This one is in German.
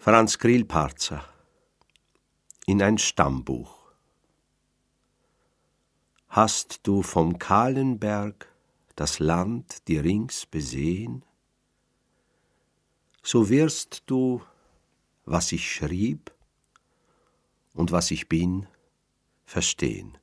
Franz Grillparzer in ein Stammbuch Hast du vom Kahlenberg das Land dir rings besehen? So wirst du, was ich schrieb und was ich bin, verstehen.